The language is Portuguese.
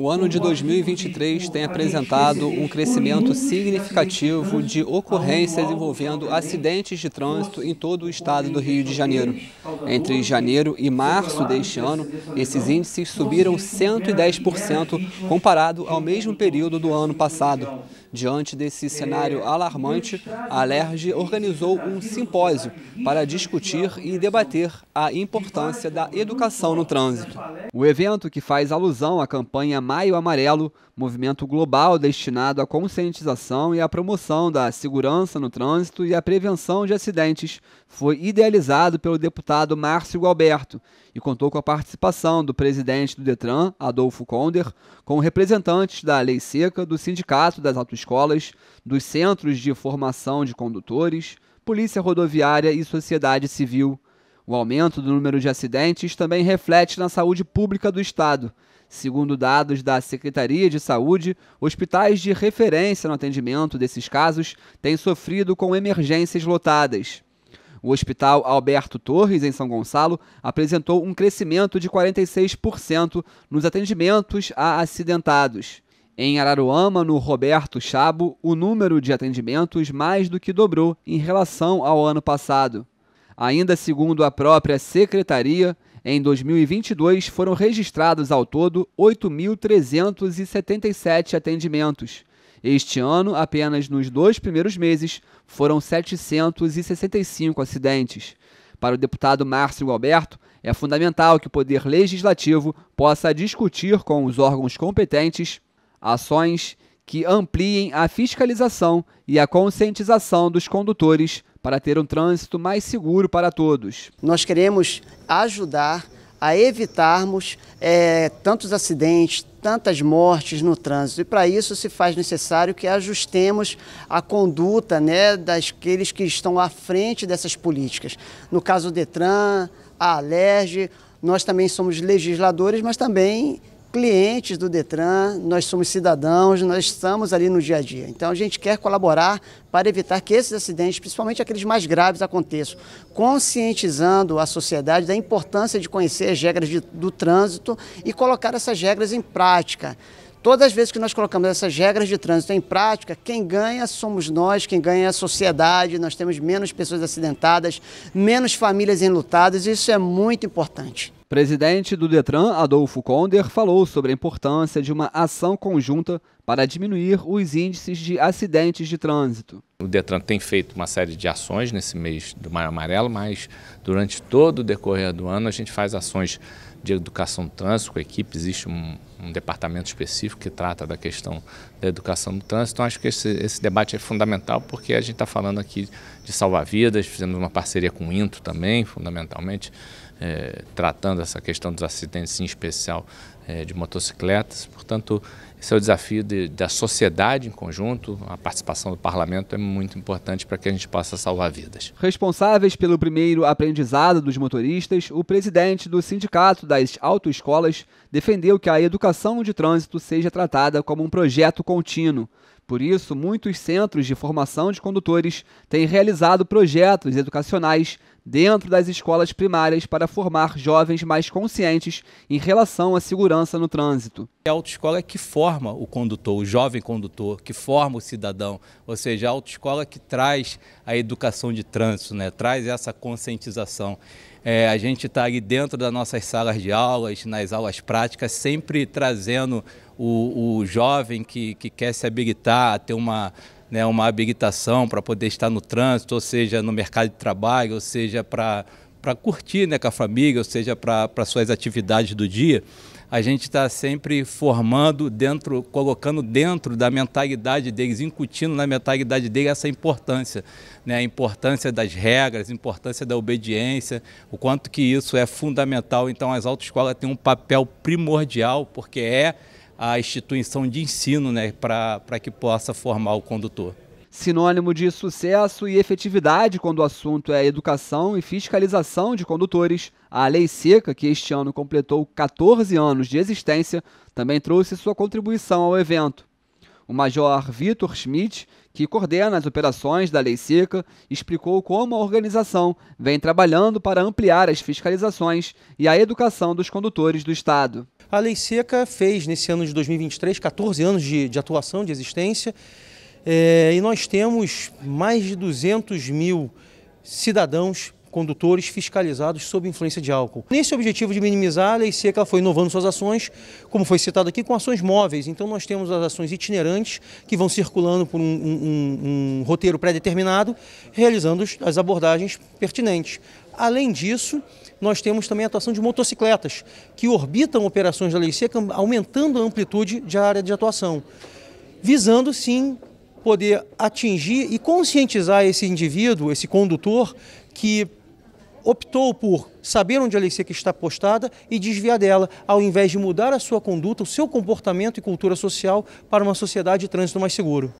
O ano de 2023 tem apresentado um crescimento significativo de ocorrências envolvendo acidentes de trânsito em todo o estado do Rio de Janeiro. Entre janeiro e março deste ano, esses índices subiram 110% comparado ao mesmo período do ano passado. Diante desse cenário alarmante, a Alerj organizou um simpósio para discutir e debater a importância da educação no trânsito. O evento, que faz alusão à campanha Maio Amarelo, movimento global destinado à conscientização e à promoção da segurança no trânsito e à prevenção de acidentes, foi idealizado pelo deputado Márcio Galberto e contou com a participação do presidente do Detran, Adolfo Conder, com representantes da Lei Seca, do Sindicato das Autoescolas, dos Centros de Formação de Condutores, Polícia Rodoviária e Sociedade Civil. O aumento do número de acidentes também reflete na saúde pública do Estado. Segundo dados da Secretaria de Saúde, hospitais de referência no atendimento desses casos têm sofrido com emergências lotadas. O Hospital Alberto Torres, em São Gonçalo, apresentou um crescimento de 46% nos atendimentos a acidentados. Em Araruama, no Roberto Chabo, o número de atendimentos mais do que dobrou em relação ao ano passado. Ainda segundo a própria secretaria, em 2022, foram registrados ao todo 8.377 atendimentos. Este ano, apenas nos dois primeiros meses, foram 765 acidentes. Para o deputado Márcio Alberto, é fundamental que o Poder Legislativo possa discutir com os órgãos competentes ações que ampliem a fiscalização e a conscientização dos condutores para ter um trânsito mais seguro para todos. Nós queremos ajudar a evitarmos é, tantos acidentes, tantas mortes no trânsito. E para isso se faz necessário que ajustemos a conduta né, daqueles que estão à frente dessas políticas. No caso do Detran, a Alerj, nós também somos legisladores, mas também clientes do Detran, nós somos cidadãos, nós estamos ali no dia a dia. Então a gente quer colaborar para evitar que esses acidentes, principalmente aqueles mais graves, aconteçam, conscientizando a sociedade da importância de conhecer as regras de, do trânsito e colocar essas regras em prática. Todas as vezes que nós colocamos essas regras de trânsito em prática, quem ganha somos nós, quem ganha é a sociedade, nós temos menos pessoas acidentadas, menos famílias enlutadas, e isso é muito importante. Presidente do Detran, Adolfo Konder, falou sobre a importância de uma ação conjunta para diminuir os índices de acidentes de trânsito. O Detran tem feito uma série de ações nesse mês do Maio Amarelo, mas durante todo o decorrer do ano a gente faz ações de educação do trânsito, com a equipe, existe um, um, departamento específico que trata da questão da educação do trânsito. Então, acho que esse, esse debate é fundamental porque a gente está falando aqui de salvar vidas, fizemos uma parceria com o INTO também, fundamentalmente, é, tratando essa questão dos acidentes, em especial é, de motocicletas. Portanto, esse é o desafio de, da sociedade em conjunto. A participação do parlamento é muito importante para que a gente possa salvar vidas. Responsáveis pelo primeiro aprendizado dos motoristas, o presidente do Sindicato das Autoescolas defendeu que a educação de trânsito seja tratada como um projeto contínuo. Por isso, muitos centros de formação de condutores têm realizado projetos educacionais dentro das escolas primárias para formar jovens mais conscientes em relação à segurança no trânsito a autoescola é que forma o condutor, o jovem condutor, que forma o cidadão, ou seja, a autoescola que traz a educação de trânsito, né? traz essa conscientização. É, a gente está ali dentro das nossas salas de aulas, nas aulas práticas, sempre trazendo o, o jovem que, que quer se habilitar a ter uma né, uma habilitação para poder estar no trânsito, ou seja, no mercado de trabalho, ou seja, para curtir né, com a família, ou seja, para suas atividades do dia a gente está sempre formando dentro, colocando dentro da mentalidade deles, incutindo na mentalidade deles essa importância, né? a importância das regras, a importância da obediência, o quanto que isso é fundamental. Então as autoescolas têm um papel primordial, porque é a instituição de ensino né? para que possa formar o condutor sinônimo de sucesso e efetividade quando o assunto é educação e fiscalização de condutores, a Lei Seca, que este ano completou 14 anos de existência, também trouxe sua contribuição ao evento. O major Vitor Schmidt, que coordena as operações da Lei Seca, explicou como a organização vem trabalhando para ampliar as fiscalizações e a educação dos condutores do Estado. A Lei Seca fez, nesse ano de 2023, 14 anos de, de atuação, de existência. É, e nós temos mais de 200 mil cidadãos condutores fiscalizados sob influência de álcool. Nesse objetivo de minimizar, a Lei Seca foi inovando suas ações, como foi citado aqui, com ações móveis. Então nós temos as ações itinerantes, que vão circulando por um, um, um roteiro pré-determinado, realizando as abordagens pertinentes. Além disso, nós temos também a atuação de motocicletas, que orbitam operações da Lei Seca, aumentando a amplitude de área de atuação visando sim poder atingir e conscientizar esse indivíduo, esse condutor, que optou por saber onde a lei seca está postada e desviar dela, ao invés de mudar a sua conduta, o seu comportamento e cultura social para uma sociedade de trânsito mais seguro.